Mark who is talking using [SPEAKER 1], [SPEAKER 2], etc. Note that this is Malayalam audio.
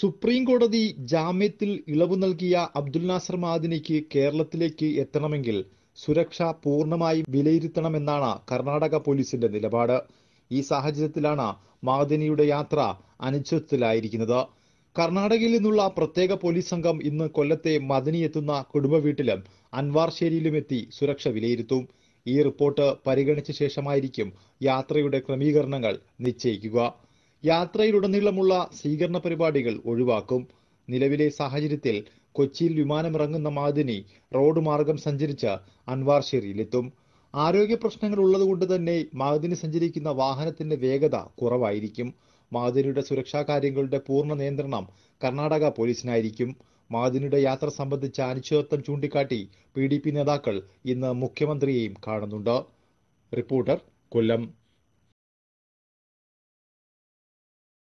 [SPEAKER 1] സുപ്രീം കോടതി ജാമ്യത്തിൽ ഇളവ് നൽകിയ അബ്ദുൽ നാസർ മാദിനിക്ക് കേരളത്തിലേക്ക് എത്തണമെങ്കിൽ സുരക്ഷ പൂർണ്ണമായി വിലയിരുത്തണമെന്നാണ് കർണാടക പോലീസിന്റെ നിലപാട് ഈ സാഹചര്യത്തിലാണ് മാദിനിയുടെ യാത്ര അനിശ്ചിതത്തിലായിരിക്കുന്നത് കർണാടകയിൽ നിന്നുള്ള പ്രത്യേക പോലീസ് സംഘം ഇന്ന് കൊല്ലത്തെ മദിനി എത്തുന്ന കുടുംബ വീട്ടിലും അൻവാർശേരിയിലും എത്തി സുരക്ഷ വിലയിരുത്തും ഈ റിപ്പോർട്ട് പരിഗണിച്ച ശേഷമായിരിക്കും യാത്രയുടെ ക്രമീകരണങ്ങൾ നിശ്ചയിക്കുക യാത്രയിലുടനീളമുള്ള സ്വീകരണ പരിപാടികൾ ഒഴിവാക്കും നിലവിലെ സാഹചര്യത്തിൽ കൊച്ചിയിൽ വിമാനമിറങ്ങുന്ന മാദിനി റോഡ് മാർഗം സഞ്ചരിച്ച് അൻവാർശേരിയിലെത്തും ആരോഗ്യ പ്രശ്നങ്ങൾ ഉള്ളതുകൊണ്ട് തന്നെ മാദിനി സഞ്ചരിക്കുന്ന വാഹനത്തിന്റെ വേഗത കുറവായിരിക്കും മാദിനിയുടെ സുരക്ഷാ കാര്യങ്ങളുടെ പൂർണ്ണ നിയന്ത്രണം കർണാടക പോലീസിനായിരിക്കും മാദിനിയുടെ യാത്ര സംബന്ധിച്ച അനിശ്ചിതത്വം ചൂണ്ടിക്കാട്ടി പി നേതാക്കൾ ഇന്ന് മുഖ്യമന്ത്രിയെയും കാണുന്നുണ്ട് റിപ്പോർട്ടർ കൊല്ലം